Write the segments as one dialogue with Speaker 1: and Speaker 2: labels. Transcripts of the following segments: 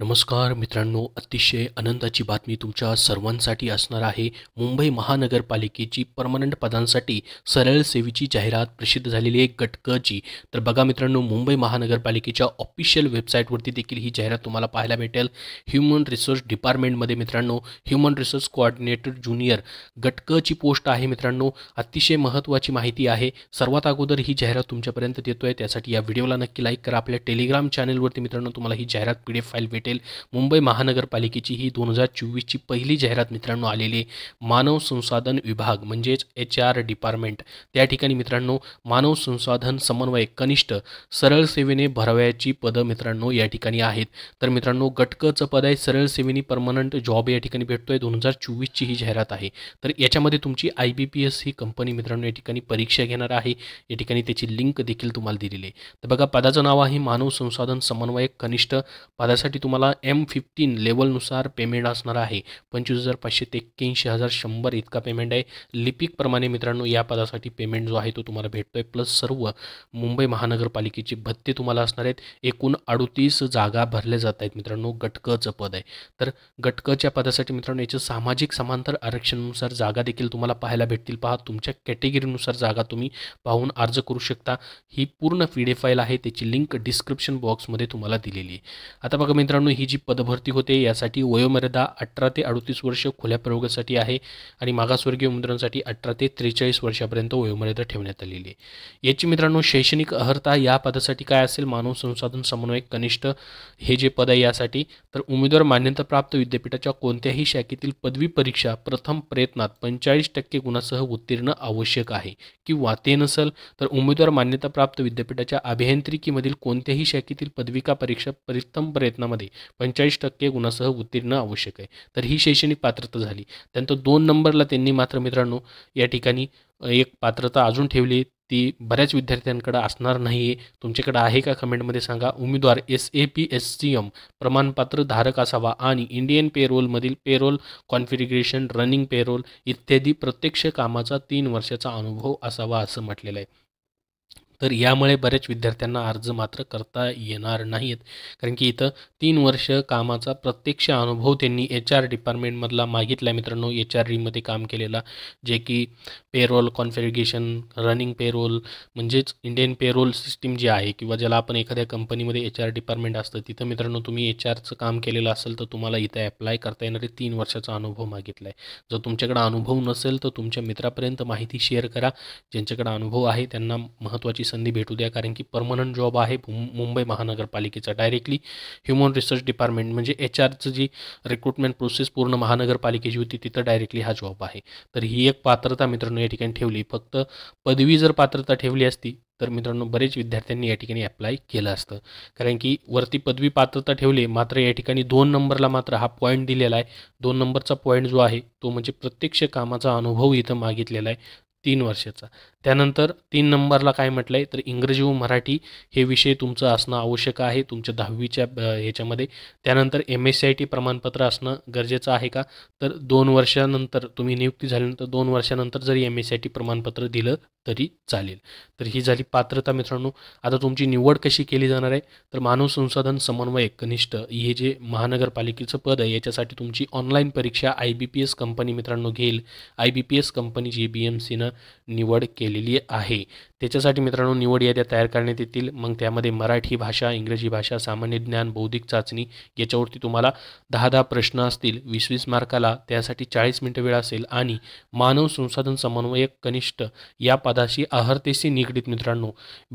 Speaker 1: नमस्कार मित्रांनो अतिशय आनंदाची बातमी तुमच्या सर्वांसाठी असणार आहे मुंबई महानगरपालिकेची परमनंट पदांसाठी सरळ सेवेची जाहिरात प्रसिद्ध झालेली आहे गटकची तर बघा मित्रांनो मुंबई महानगरपालिकेच्या ऑफिशियल वेबसाईटवरती देखील ही जाहिरात तुम्हाला पाहायला भेटेल ह्युमन रिसोर्स डिपार्टमेंटमध्ये मित्रांनो ह्युमन रिसोर्स कोऑर्डिनेटर ज्युनियर गटकची पोस्ट आहे मित्रांनो अतिशय महत्त्वाची माहिती आहे सर्वात अगोदर ही जाहिरात तुमच्यापर्यंत देतो आहे त्यासाठी या व्हिडिओला नक्की लाईक करा आपल्या टेलिग्राम चॅनलवरती मित्रांनो तुम्हाला ही जाहिरात पी डी फाईल भेटेल मुंबई महानगरपालिकेची ही दोन हजार चोवीसची पहिली जाहिरात मित्रांनो आलेली मानव संसाधन विभाग म्हणजेच एच आर डिपार्टमेंट त्या ठिकाणी मित्रांनो मानव संसाधन समन्वय कनिष्ठ सरळ सेवेने भरावयाची पदं मित्रांनो या ठिकाणी आहेत तर मित्रांनो गटकचं पद आहे सरळ सेवेनी परमनंट जॉब या ठिकाणी भेटतोय दोन हजार चोवीसची ही जाहिरात आहे तर याच्यामध्ये तुमची आय बी पी एस ही कंपनी मित्रांनो या ठिकाणी परीक्षा घेणार आहे या ठिकाणी त्याची लिंक देखील तुम्हाला दिलेली आहे तर बघा पदाचं नाव आहे मानव संसाधन समन्वयक कनिष्ठ पदासाठी तुम्हाला तुम्हाला एम फिफ्टीन लेवलनुसार पेमेंट असणार आहे पंचवीस हजार पाचशे ते एक्क्याऐंशी हजार शंभर इतका पेमेंट आहे लिपिकप्रमाणे मित्रांनो या पदासाठी पेमेंट जो आहे तो तुम्हाला भेटतो आहे प्लस सर्व मुंबई महानगरपालिकेचे भत्ते तुम्हाला असणार आहेत एकूण अडुतीस जागा भरल्या जात आहेत मित्रांनो गटकचं पद आहे तर गटकच्या पदासाठी मित्रांनो याचे सामाजिक समांतर आरक्षणानुसार जागा देखील तुम्हाला पाहायला भेटतील पहा तुमच्या कॅटेगरीनुसार जागा तुम्ही पाहून अर्ज करू शकता ही पूर्ण पी डी आहे त्याची लिंक डिस्क्रिप्शन बॉक्समध्ये तुम्हाला दिलेली आहे आता बघा मित्रांनो म्हणून ही जी पदभरती होते यासाठी वयोमर्यादा अठरा ते अडतीस वर्ष खुल्या प्रयोगासाठी आहे आणि मागासवर्गीय उमेदवारांसाठी अठरा ते त्रेचाळीस वर्षापर्यंत वयोमर्यादा ठेवण्यात आलेली आहे याची मित्रांनो शैक्षणिक अर्हता या पदासाठी काय असेल मानव संसाधन समन्वयक कनिष्ठ हे जे पद आहे यासाठी तर उमेदवार मान्यताप्राप्त विद्यापीठाच्या कोणत्याही शाखेतील पदवी परीक्षा प्रथम प्रयत्नात पंचेचाळीस टक्के गुणासह उत्तीर्ण आवश्यक आहे किंवा ते नसेल तर उमेदवार मान्यताप्राप्त विद्यापीठाच्या अभियांत्रिकीमधील कोणत्याही शाखेतील पदविका परीक्षा प्रथम प्रयत्नामध्ये पंचेचाळीस टक्के गुणासह उत्तीर्ण आवश्यक आहे तर ही शैक्षणिक पात्रता झाली त्यानंतर दोन नंबरला त्यांनी मात्र मित्रांनो या ठिकाणी एक पात्रता अजून ठेवली ती बऱ्याच विद्यार्थ्यांकडं असणार नाही आहे तुमच्याकडे आहे का कमेंटमध्ये सांगा उमेदवार S A P S C M प्रमाणपत्र धारक असावा आणि इंडियन पेरोलमधील पेरोल कॉन्फिग्रेशन रनिंग पेरोल इत्यादी प्रत्यक्ष कामाचा तीन वर्षाचा अनुभव असावा असं म्हटलेलं आहे तर यामुळे बऱ्याच विद्यार्थ्यांना अर्ज मात्र करता येणार नाहीत कारण की इथं तीन वर्ष कामाचा प्रत्यक्ष अनुभव त्यांनी एच आर डिपार्टमेंटमधला मागितला मित्रांनो एच आर डीमध्ये काम केलेला जे की पेरोल कॉन्फिगरेशन रनिंग पेरोल म्हणजेच इंडियन पेरोल सिस्टीम जी आहे किंवा ज्याला आपण एखाद्या कंपनीमध्ये एच आर डिपार्टमेंट असतं तिथं मित्रांनो तुम्ही एच आरचं काम केलेलं असेल तर तुम्हाला इथं अप्लाय करता येणारे तीन वर्षाचा अनुभव मागितला आहे जर तुमच्याकडे अनुभव नसेल तर तुमच्या मित्रापर्यंत माहिती शेअर करा ज्यांच्याकडे अनुभव आहे त्यांना महत्त्वाची संधी भेटू द्या कारण की परमनंट जॉब आहे मुंबई महानगरपालिकेचा डायरेक्टली ह्युमन रिसर्च डिपार्टमेंट म्हणजे एच आरचं जी रिक्रुटमेंट प्रोसेस पूर्ण महानगरपालिकेची होती तिथं डायरेक्टली हा जॉब आहे तर ही एक पात्रता मित्रांनो ठिकाणी ठेवली फक्त पदवी जर पात्रता ठेवली असती तर मित्रांनो बरेच विद्यार्थ्यांनी या ठिकाणी अप्लाय केलं असतं कारण की वरती पदवी पात्रता ठेवली मात्र या ठिकाणी दोन नंबरला मात्र हा पॉईंट दिलेला आहे दोन नंबरचा पॉईंट जो आहे तो म्हणजे प्रत्यक्ष कामाचा अनुभव इथं मागितलेला आहे तीन वर्षाचा त्यानंतर तीन नंबरला काय म्हटलं आहे तर इंग्रजी व मराठी हे विषय तुमचं असणं आवश्यक आहे तुमच्या दहावीच्या ह्याच्यामध्ये त्यानंतर M S C I T प्रमाणपत्र असणं गरजेचं आहे का तर दोन वर्षानंतर तुम्ही नियुक्ती झाल्यानंतर दोन वर्षानंतर जरी M S C I T प्रमाणपत्र दिलं तरी चालेल तर ही झाली पात्रता मित्रांनो आता तुमची निवड कशी केली जाणार आहे तर मानव संसाधन समन्वयक कनिष्ठ हे जे महानगरपालिकेचं पद आहे याच्यासाठी तुमची ऑनलाईन परीक्षा I B P S company मित्रांनो घेईल I B P S G B M सीनं निवड केलेली आहे त्याच्यासाठी मित्रांनो निवड याद्या तयार करण्यात येतील मग त्यामध्ये मराठी भाषा इंग्रजी भाषा सामान्य ज्ञान बौद्धिक चाचणी याच्यावरती तुम्हाला दहा दहा प्रश्न असतील वीस वीस मार्काला त्यासाठी चाळीस मिनटं वेळ असेल आणि मानव संसाधन समन्वयक कनिष्ठ या पदा पदाशी अहर्तेशी निगडीत मित्रांनो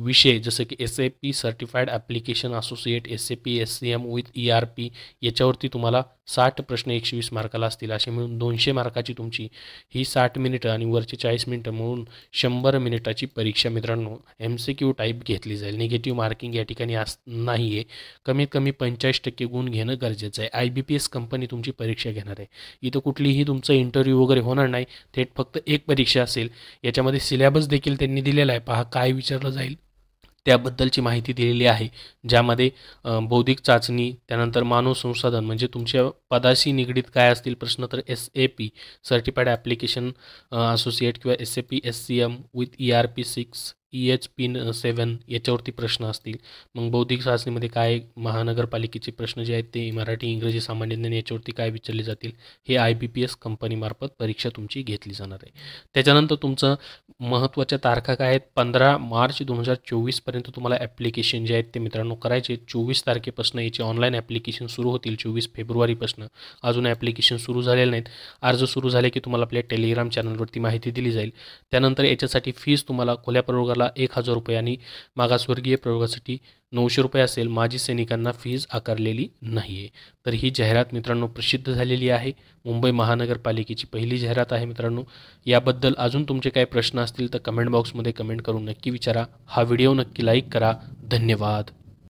Speaker 1: विषय जसं की S A P certified application associate S A P S C M with E R P याच्यावरती तुम्हाला साठ प्रश्न एकशे वीस मार्काला असतील असे मिळून दोनशे मार्काची तुमची ही साठ मिनिटं आणि वरचे चाळीस मिनिटं म्हणून शंभर मिनिटाची परीक्षा मित्रांनो एम सी क्यू टाईप घेतली जाईल निगेटिव्ह मार्किंग या ठिकाणी अस नाही आहे कमीत कमी पंचाळीस टक्के गुण घेणं गरजेचं आहे I B P S company तुमची परीक्षा घेणार आहे इथं कुठलीही तुमचं इंटरव्ह्यू वगैरे होणार नाही थेट फक्त एक परीक्षा असेल याच्यामध्ये सिलेबस देखील त्यांनी दिलेला आहे पहा काय विचारलं जाईल त्याबद्दलची माहिती दिलेली आहे ज्यामध्ये बौद्धिक चाचणी त्यानंतर मानव संसाधन म्हणजे तुमच्या पदाशी निगडीत काय असतील प्रश्न तर S A P certified application associate किंवा S A P S C M with E R P six E H P seven याच्यावरती प्रश्न असतील मग बौद्धिक चाचणीमध्ये काय महानगरपालिकेचे प्रश्न जे आहेत ते मराठी इंग्रजी सामान्य ज्ञान याच्यावरती काय विचारले जातील हे आय बी पी एस कंपनीमार्फत परीक्षा तुमची घेतली जाणार आहे त्याच्यानंतर तुमचं महत्त्वाच्या तारखा काय आहेत पंधरा मार्च दोन हजार चोवीसपर्यंत तुम्हाला ॲप्लिकेशन जे आहेत ते मित्रांनो करायचे चोवीस तारखेपासून याचे ऑनलाईन ॲप्लिकेशन सुरू होतील चोवीस फेब्रुवारीपासून अजून ॲप्लिकेशन सुरू झालेले नाहीत अर्ज सुरू झाले की तुम्हाला आपल्या टेलिग्राम चॅनलवरती माहिती दिली जाईल त्यानंतर याच्यासाठी फीज तुम्हाला खोल्या प्रवर्गाला सैनिकाला एक हजार रुपये आणि मागासवर्गीय प्रयोगासाठी नऊशे रुपये असेल माजी सैनिकांना फीज आकारलेली नाहीये तर ही जाहिरात मित्रांनो प्रसिद्ध झालेली आहे मुंबई महानगरपालिकेची पहिली जाहिरात आहे मित्रांनो याबद्दल अजून तुमचे काही प्रश्न असतील तर कमेंट बॉक्समध्ये कमेंट करून नक्की विचारा हा व्हिडिओ नक्की लाईक करा धन्यवाद